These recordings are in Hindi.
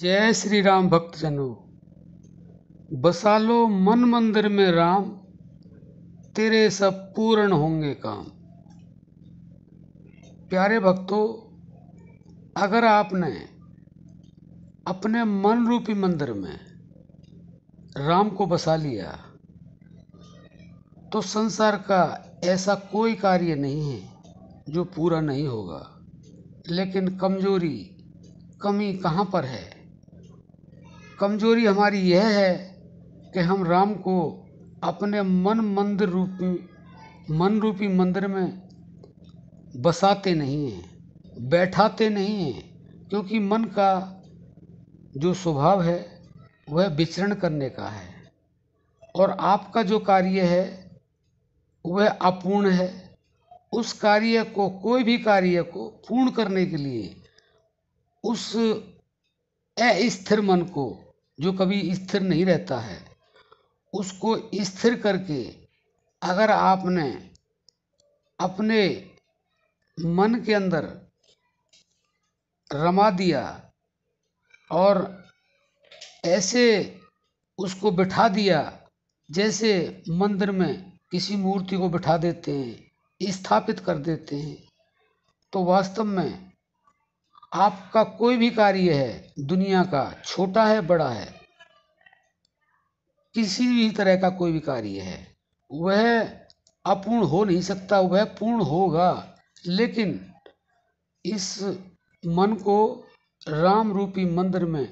जय श्री राम भक्तजनों बसा लो मन मंदिर में राम तेरे सब पूर्ण होंगे काम प्यारे भक्तों अगर आपने अपने मन रूपी मंदिर में राम को बसा लिया तो संसार का ऐसा कोई कार्य नहीं है जो पूरा नहीं होगा लेकिन कमजोरी कमी कहाँ पर है कमजोरी हमारी यह है कि हम राम को अपने मन मंदिर रूपी मन रूपी मंदिर में बसाते नहीं हैं बैठाते नहीं हैं क्योंकि मन का जो स्वभाव है वह विचरण करने का है और आपका जो कार्य है वह अपूर्ण है उस कार्य को कोई भी कार्य को पूर्ण करने के लिए उस अस्थिर मन को जो कभी स्थिर नहीं रहता है उसको स्थिर करके अगर आपने अपने मन के अंदर रमा दिया और ऐसे उसको बिठा दिया जैसे मंदिर में किसी मूर्ति को बिठा देते हैं स्थापित कर देते हैं तो वास्तव में आपका कोई भी कार्य है दुनिया का छोटा है बड़ा है किसी भी तरह का कोई भी कार्य है वह अपूर्ण हो नहीं सकता वह पूर्ण होगा लेकिन इस मन को राम रूपी मंदिर में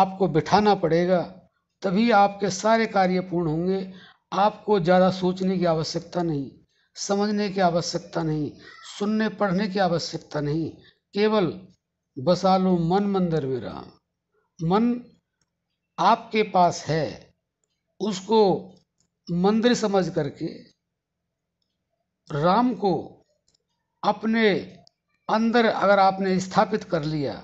आपको बिठाना पड़ेगा तभी आपके सारे कार्य पूर्ण होंगे आपको ज़्यादा सोचने की आवश्यकता नहीं समझने की आवश्यकता नहीं सुनने पढ़ने की आवश्यकता नहीं केवल बसा लो मन मंदिर रहा मन आपके पास है उसको मंदिर समझ करके राम को अपने अंदर अगर आपने स्थापित कर लिया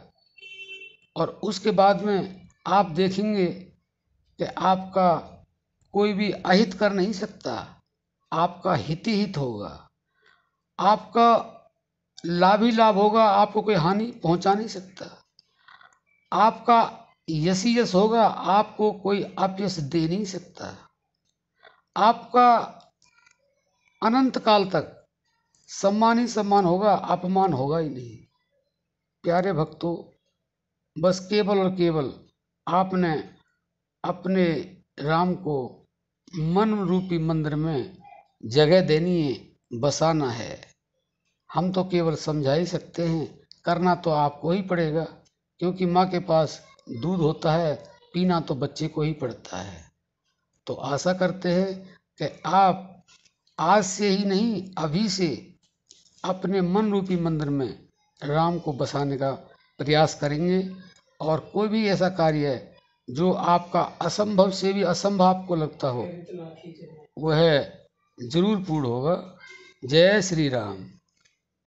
और उसके बाद में आप देखेंगे कि आपका कोई भी अहित कर नहीं सकता आपका हित हित होगा आपका लाभ ही लाभ होगा आपको कोई हानि पहुंचा नहीं सकता आपका यश यश होगा आपको कोई अपयश दे नहीं सकता आपका अनंत काल तक सम्मान ही सम्मान होगा अपमान होगा ही नहीं प्यारे भक्तों बस केवल और केवल आपने अपने राम को मन रूपी मंदिर में जगह देनी है बसाना है हम तो केवल समझा ही सकते हैं करना तो आपको ही पड़ेगा क्योंकि माँ के पास दूध होता है पीना तो बच्चे को ही पड़ता है तो आशा करते हैं कि आप आज से ही नहीं अभी से अपने मन रूपी मंदिर में राम को बसाने का प्रयास करेंगे और कोई भी ऐसा कार्य है जो आपका असंभव से भी असंभव आपको लगता हो वह जरूर पूर्ण होगा जय श्री राम